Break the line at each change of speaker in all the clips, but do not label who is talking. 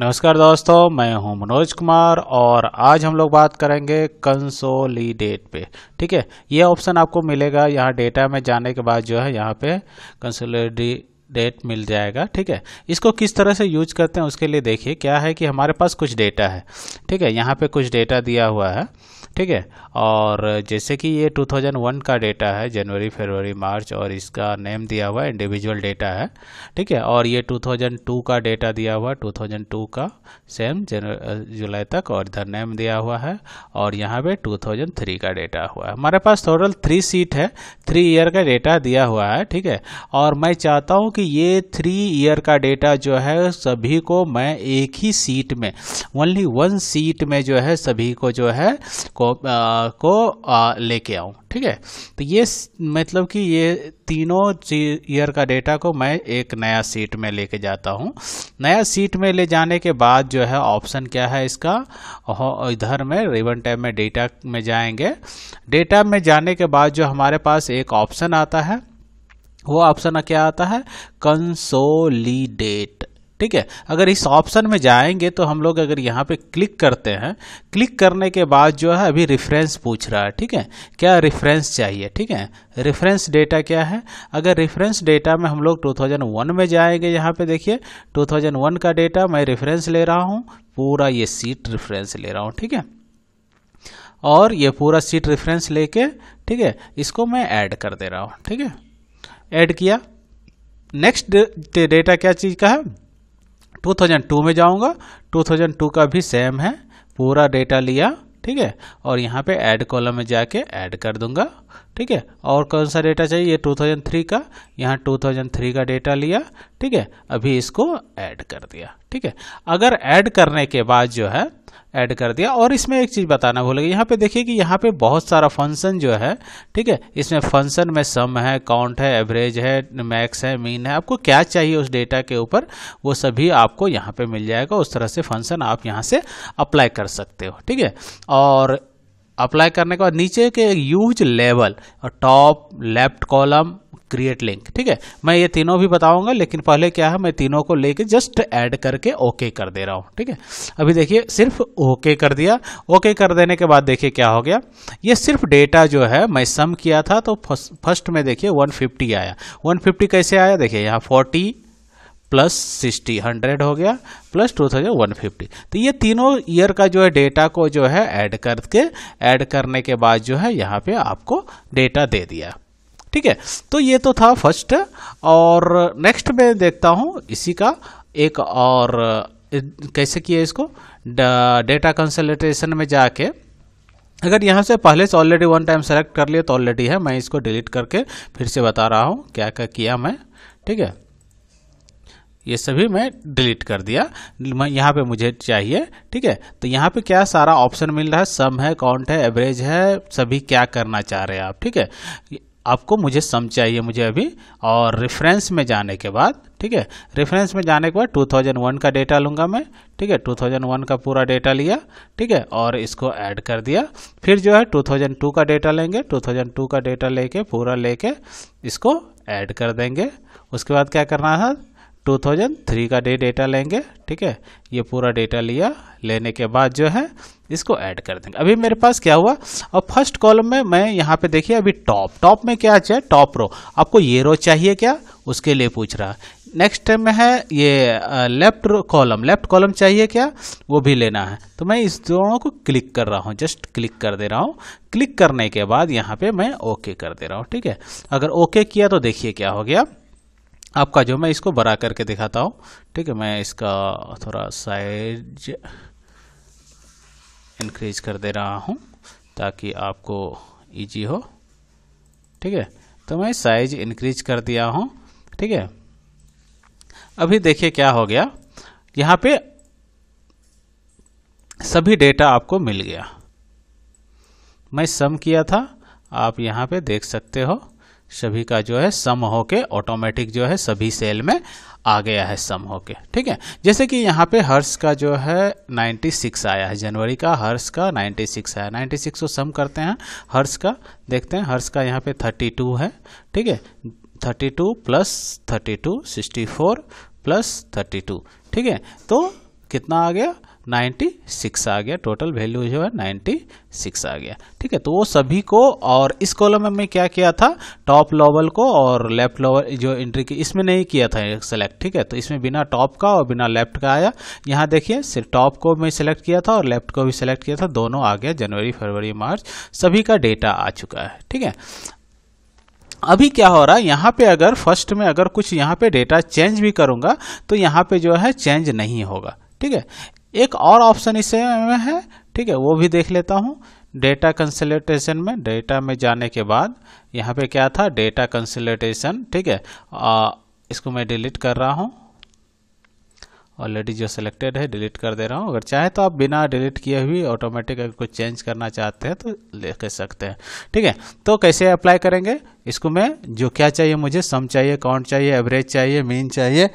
नमस्कार दोस्तों मैं हूं मनोज कुमार और आज हम लोग बात करेंगे कंसोलीडेट पे ठीक है ये ऑप्शन आपको मिलेगा यहाँ डेटा में जाने के बाद जो है यहाँ पे कंसोलीडी डेट मिल जाएगा ठीक है इसको किस तरह से यूज करते हैं उसके लिए देखिए क्या है कि हमारे पास कुछ डेटा है ठीक है यहाँ पे कुछ डेटा दिया हुआ है ठीक है और जैसे कि ये 2001 का डेटा है जनवरी फरवरी मार्च और इसका नेम दिया हुआ इंडिविजुअल डेटा है ठीक है और ये 2002 का डेटा दिया हुआ 2002 का सेम जुलाई तक और इधर नेम दिया हुआ है और यहाँ पे 2003 का डेटा हुआ है हमारे पास टोटल थ्री सीट है थ्री ईयर का डेटा दिया हुआ है ठीक है और मैं चाहता हूँ कि ये थ्री ईयर का डेटा जो है सभी को मैं एक ही सीट में ओनली वन सीट में जो है सभी को जो है को आ, को लेके आऊँ ठीक है तो ये मतलब कि ये तीनों ईयर का डेटा को मैं एक नया सीट में लेके जाता हूँ नया सीट में ले जाने के बाद जो है ऑप्शन क्या है इसका इधर में रिबन टैब में डेटा में जाएंगे डेटा में जाने के बाद जो हमारे पास एक ऑप्शन आता है वो ऑप्शन क्या आता है कंसोलीडेट ठीक है अगर इस ऑप्शन में जाएंगे तो हम लोग अगर यहाँ पे क्लिक करते हैं क्लिक करने के बाद जो है अभी रेफरेंस पूछ रहा है ठीक है क्या रेफरेंस चाहिए ठीक है रेफरेंस डेटा क्या है अगर रेफरेंस डेटा में हम लोग 2001 में जाएंगे यहाँ पे देखिए 2001 का डेटा मैं रेफरेंस ले रहा हूँ पूरा ये सीट रेफरेंस ले रहा हूँ ठीक है और ये पूरा सीट रेफरेंस लेके ठीक है इसको मैं ऐड कर दे रहा हूँ ठीक है ऐड किया नेक्स्ट डेटा क्या चीज़ का है 2002 में जाऊंगा 2002 का भी सेम है पूरा डेटा लिया ठीक है और यहाँ पे ऐड कॉलम में जाके ऐड कर दूंगा ठीक है और कौन सा डेटा चाहिए ये 2003 का यहाँ 2003 का डेटा लिया ठीक है अभी इसको ऐड कर दिया ठीक है अगर ऐड करने के बाद जो है ऐड कर दिया और इसमें एक चीज़ बताना भूल भूलेंगे यहाँ पे देखिए कि यहाँ पे बहुत सारा फंक्शन जो है ठीक है इसमें फंक्शन में सम है काउंट है एवरेज है मैक्स है मीन है आपको क्या चाहिए उस डेटा के ऊपर वो सभी आपको यहाँ पे मिल जाएगा उस तरह से फंक्शन आप यहाँ से अप्लाई कर सकते हो ठीक है और अप्लाई करने के बाद नीचे के यूज लेवल और top left column create link ठीक है मैं ये तीनों भी बताऊंगा लेकिन पहले क्या है मैं तीनों को लेके जस्ट ऐड करके ओके कर दे रहा हूँ ठीक है अभी देखिए सिर्फ ओके कर दिया ओके कर देने के बाद देखिए क्या हो गया ये सिर्फ डेटा जो है मैं सम किया था तो फर्स्ट में देखिए 150 आया 150 कैसे आया देखिए यहाँ 40 प्लस सिक्सटी हंड्रेड हो गया plus two thousand one fifty तो ये तीनों ईयर का जो है डेटा को जो है ऐड करके ऐड करने के बाद जो है यहाँ पे आपको डेटा दे दिया ठीक है तो ये तो था फर्स्ट और नेक्स्ट मैं देखता हूँ इसी का एक और कैसे किया इसको डेटा कंसल्टेशन में जाके अगर यहाँ से पहले से ऑलरेडी वन टाइम सेलेक्ट कर लिया तो ऑलरेडी है मैं इसको डिलीट करके फिर से बता रहा हूँ क्या क्या किया मैं ठीक है ये सभी मैं डिलीट कर दिया मैं यहाँ पे मुझे चाहिए ठीक है तो यहाँ पे क्या सारा ऑप्शन मिल रहा है सम है काउंट है एवरेज है सभी क्या करना चाह रहे हैं आप ठीक है आपको मुझे सम चाहिए मुझे अभी और रेफरेंस में जाने के बाद ठीक है रेफरेंस में जाने के बाद 2001 का डेटा लूँगा मैं ठीक है 2001 का पूरा डेटा लिया ठीक है और इसको ऐड कर दिया फिर जो है 2002 का डेटा लेंगे 2002 का डेटा लेके पूरा लेके इसको ऐड कर देंगे उसके बाद क्या करना है 2003 का डे डेटा लेंगे ठीक है ये पूरा डेटा लिया लेने के बाद जो है इसको ऐड कर देंगे अभी मेरे पास क्या हुआ अब फर्स्ट कॉलम में मैं यहाँ पे देखिए अभी टॉप टॉप में क्या चाहिए टॉप रो आपको ये रो चाहिए क्या उसके लिए पूछ रहा नेक्स्ट टाइम में है ये लेफ्ट कॉलम लेफ्ट कॉलम चाहिए क्या वो भी लेना है तो मैं इस दोनों को क्लिक कर रहा हूँ जस्ट क्लिक कर दे रहा हूँ क्लिक करने के बाद यहाँ पे मैं ओके okay कर दे रहा हूँ ठीक है अगर ओके okay किया तो देखिए क्या हो गया आपका जो मैं इसको बड़ा करके दिखाता हूँ ठीक है मैं इसका थोड़ा साइज इंक्रीज कर दे रहा हूँ ताकि आपको इजी हो ठीक है तो मैं साइज इंक्रीज कर दिया हूँ ठीक है अभी देखिए क्या हो गया यहाँ पे सभी डेटा आपको मिल गया मैं सम किया था आप यहाँ पे देख सकते हो सभी का जो है सम होके ऑटोमेटिक जो है सभी सेल में आ गया है सम होके ठीक है जैसे कि यहाँ पे हर्ष का जो है 96 आया है जनवरी का हर्ष का 96 आया 96 को सम करते हैं हर्ष का देखते हैं हर्ष का यहाँ पे 32 है ठीक है 32 प्लस 32 64 प्लस 32 ठीक है तो कितना आ गया 96 आ गया टोटल वैल्यू जो है 96 आ गया ठीक है तो वो सभी को और इस कॉलम में क्या किया था टॉप लेवल को और लेफ्ट लेवल जो एंट्री की इसमें नहीं किया था सेलेक्ट ठीक है तो इसमें बिना टॉप का और बिना लेफ्ट का आया यहाँ देखिए सिर्फ टॉप को मैं सिलेक्ट किया था और लेफ्ट को भी सिलेक्ट किया था दोनों आ गया जनवरी फरवरी मार्च सभी का डेटा आ चुका है ठीक है अभी क्या हो रहा है यहाँ पे अगर फर्स्ट में अगर कुछ यहाँ पे डेटा चेंज भी करूँगा तो यहाँ पे जो है चेंज नहीं होगा ठीक है एक और ऑप्शन इसे में है ठीक है वो भी देख लेता हूँ डेटा कंसल्टेशन में डेटा में जाने के बाद यहाँ पे क्या था डेटा कंसल्टेशन ठीक है आ, इसको मैं डिलीट कर रहा हूँ ऑलरेडी जो सिलेक्टेड है डिलीट कर दे रहा हूँ अगर चाहे तो आप बिना डिलीट किए हुए ऑटोमेटिक अगर कुछ चेंज करना चाहते हैं तो ले कर सकते हैं ठीक है तो कैसे अप्लाई करेंगे इसको मैं जो क्या चाहिए मुझे सम चाहिए काउंट चाहिए एवरेज चाहिए मीन चाहिए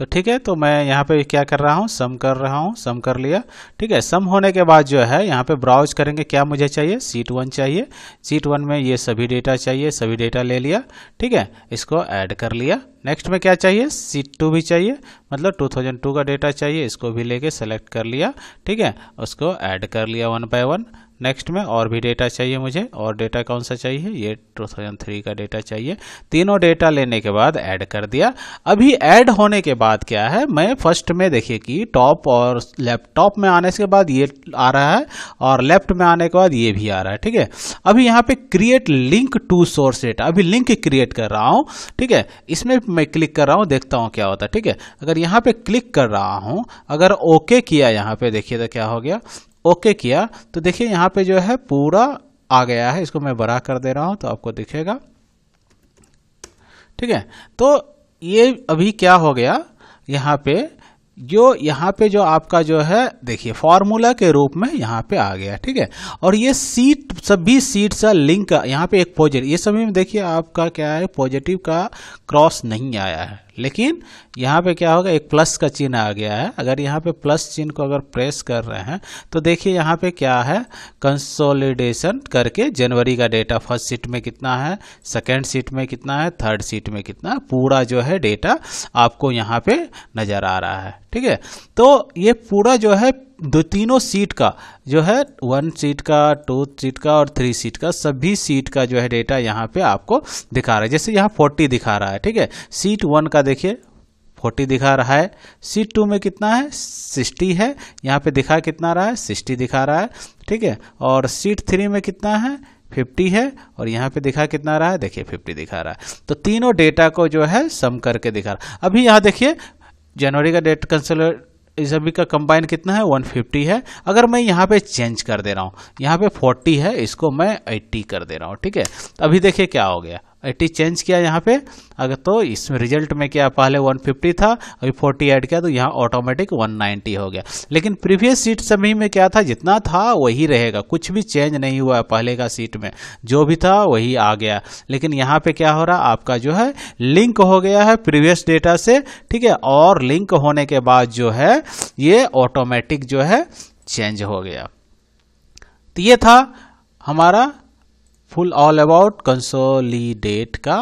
तो ठीक है तो मैं यहाँ पे क्या कर रहा हूँ सम कर रहा हूँ सम कर लिया ठीक है सम होने के बाद जो है यहाँ पे ब्राउज करेंगे क्या मुझे चाहिए सीट वन चाहिए सीट वन में ये सभी डेटा चाहिए सभी डेटा ले लिया ठीक है इसको ऐड कर लिया नेक्स्ट में क्या चाहिए सीट टू भी चाहिए मतलब 2002 का डेटा चाहिए इसको भी लेके सेलेक्ट कर लिया ठीक है उसको ऐड कर लिया वन बाय वन नेक्स्ट में और भी डेटा चाहिए मुझे और डेटा कौन सा चाहिए ये 2003 का डेटा चाहिए तीनों डेटा लेने के बाद ऐड कर दिया अभी ऐड होने के बाद क्या है मैं फर्स्ट में देखिए कि टॉप और लैपटॉप में आने के बाद ये आ रहा है और लेफ्ट में आने के बाद ये भी आ रहा है ठीक है अभी यहाँ पे create link to source data अभी लिंक क्रिएट कर रहा हूँ ठीक है इसमें मैं क्लिक कर रहा हूँ देखता हूँ क्या होता है ठीक है अगर यहाँ पे क्लिक कर रहा हूँ अगर ओके किया यहाँ पे देखिए तो क्या हो गया ओके किया तो देखिए यहाँ पे जो है पूरा आ गया है इसको मैं बड़ा कर दे रहा हूँ तो आपको दिखेगा ठीक है तो ये अभी क्या हो गया यहाँ पे जो यहाँ पे जो आपका जो है देखिए फॉर्मूला के रूप में यहाँ पे आ गया ठीक है और ये सीट सभी सीट सा लिंक यहाँ पे एक पॉजिटिव ये सभी में देखिए आपका क्या है पॉजिटिव का क्रॉस नहीं आया है लेकिन यहाँ पे क्या होगा एक प्लस का चिन्ह आ गया है अगर यहाँ पे प्लस चिन्ह को अगर प्रेस कर रहे हैं तो देखिए यहाँ पे क्या है कंसोलिडेशन करके जनवरी का डेटा फर्स्ट सीट में कितना है सेकेंड सीट में कितना है थर्ड सीट में कितना पूरा जो है डेटा आपको यहाँ पे नज़र आ रहा है ठीक है तो ये पूरा जो है दो तीनों सीट का जो है वन सीट का टू सीट का और थ्री सीट का सभी सीट का जो है डेटा यहाँ पे आपको दिखा रहा है जैसे यहाँ फोर्टी दिखा रहा है ठीक है सीट वन का देखिए फोर्टी दिखा रहा है सीट टू में कितना है सिक्सटी है यहाँ पे दिखा कितना रहा है सिक्सटी दिखा रहा है ठीक है और सीट थ्री में कितना है फिफ्टी है और यहाँ पे दिखा कितना रहा है देखिए फिफ्टी दिखा रहा है तो तीनों डेटा को जो है सम करके दिखा रहा है अभी यहाँ देखिए जनवरी का डेट कंसल सभी का कंबाइन कितना है 150 है अगर मैं यहाँ पे चेंज कर दे रहा हूँ यहाँ पे 40 है इसको मैं 80 कर दे रहा हूँ ठीक है अभी देखिए क्या हो गया एटी चेंज किया यहाँ पे अगर तो इसमें रिजल्ट में क्या पहले 150 था अभी 40 ऐड किया तो यहाँ ऑटोमेटिक 190 हो गया लेकिन प्रीवियस सीट सभी में क्या था जितना था वही रहेगा कुछ भी चेंज नहीं हुआ है पहले का सीट में जो भी था वही आ गया लेकिन यहाँ पे क्या हो रहा आपका जो है लिंक हो गया है प्रीवियस डेटा से ठीक है और लिंक होने के बाद जो है ये ऑटोमेटिक जो है चेंज हो गया तो ये था हमारा फुल ऑल अबाउट कंसोलीडेट का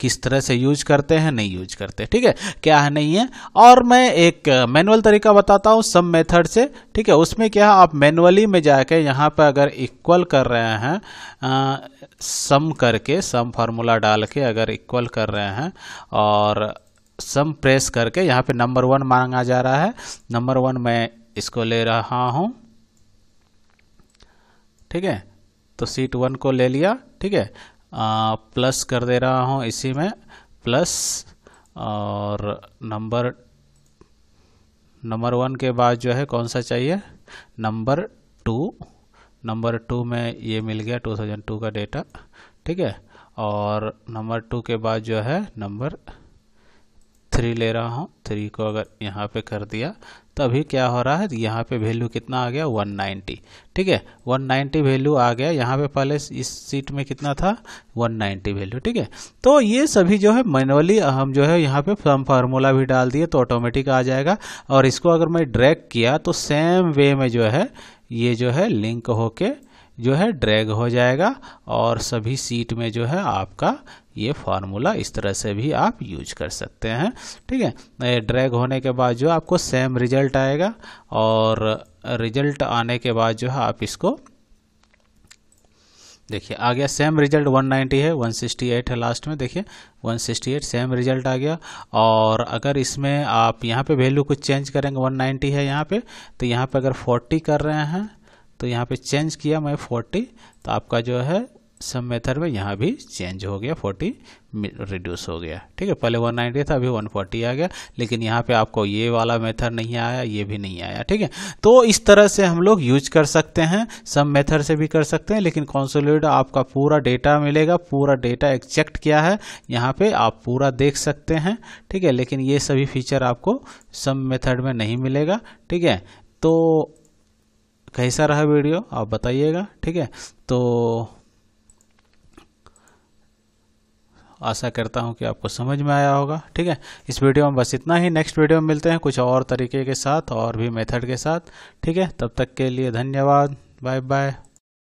किस तरह से यूज करते हैं नहीं यूज करते ठीक है क्या है नहीं है और मैं एक मैनुअल तरीका बताता हूँ सब मेथड से ठीक है उसमें क्या है आप मैनुअली में जाके यहाँ पर अगर इक्वल कर रहे हैं आ, सम करके सम फार्मूला डाल के अगर इक्वल कर रहे हैं और सम प्रेस करके यहाँ पे नंबर वन मांगा जा रहा है नंबर वन मैं इसको ले रहा हूँ ठीक है तो सीट वन को ले लिया ठीक है प्लस कर दे रहा हूँ इसी में प्लस और नंबर नंबर वन के बाद जो है कौन सा चाहिए नंबर टू नंबर टू में ये मिल गया 2002 का डेटा ठीक है और नंबर टू के बाद जो है नंबर थ्री ले रहा हूँ थ्री को अगर यहाँ पे कर दिया तो अभी क्या हो रहा है यहाँ पे वैल्यू कितना आ गया 190 ठीक है 190 वैल्यू आ गया यहाँ पे पहले इस सीट में कितना था 190 वैल्यू ठीक है तो ये सभी जो है मैनुअली हम जो है यहाँ पे सम फार्मूला भी डाल दिए तो ऑटोमेटिक आ जाएगा और इसको अगर मैं ड्रैग किया तो सेम वे में जो है ये जो है लिंक होके जो है ड्रैग हो जाएगा और सभी सीट में जो है आपका ये फार्मूला इस तरह से भी आप यूज कर सकते हैं ठीक है ड्रैग होने के बाद जो आपको सेम रिजल्ट आएगा और रिजल्ट आने के बाद जो है आप इसको देखिए आ गया सेम रिजल्ट 190 है 168 है लास्ट में देखिए 168 सेम रिजल्ट आ गया और अगर इसमें आप यहाँ पे वैल्यू कुछ चेंज करेंगे 190 है यहाँ पे तो यहाँ पे अगर 40 कर रहे हैं तो यहाँ पे चेंज किया मैं 40 तो आपका जो है सब मेथड में यहाँ भी चेंज हो गया 40 रिड्यूस हो गया ठीक है पहले 190 था अभी 140 आ गया लेकिन यहाँ पे आपको ये वाला मेथड नहीं आया ये भी नहीं आया ठीक है तो इस तरह से हम लोग यूज कर सकते हैं सब मेथड से भी कर सकते हैं लेकिन कॉन्सोलिड आपका पूरा डेटा मिलेगा पूरा डेटा एक्जेक्ट किया है यहाँ पर आप पूरा देख सकते हैं ठीक है लेकिन ये सभी फीचर आपको सब मेथड में नहीं मिलेगा ठीक है तो कैसा रहा वीडियो आप बताइएगा ठीक है तो आशा करता हूँ कि आपको समझ में आया होगा ठीक है इस वीडियो में बस इतना ही नेक्स्ट वीडियो में मिलते हैं कुछ और तरीके के साथ और भी मेथड के साथ ठीक है तब तक के लिए धन्यवाद बाय बाय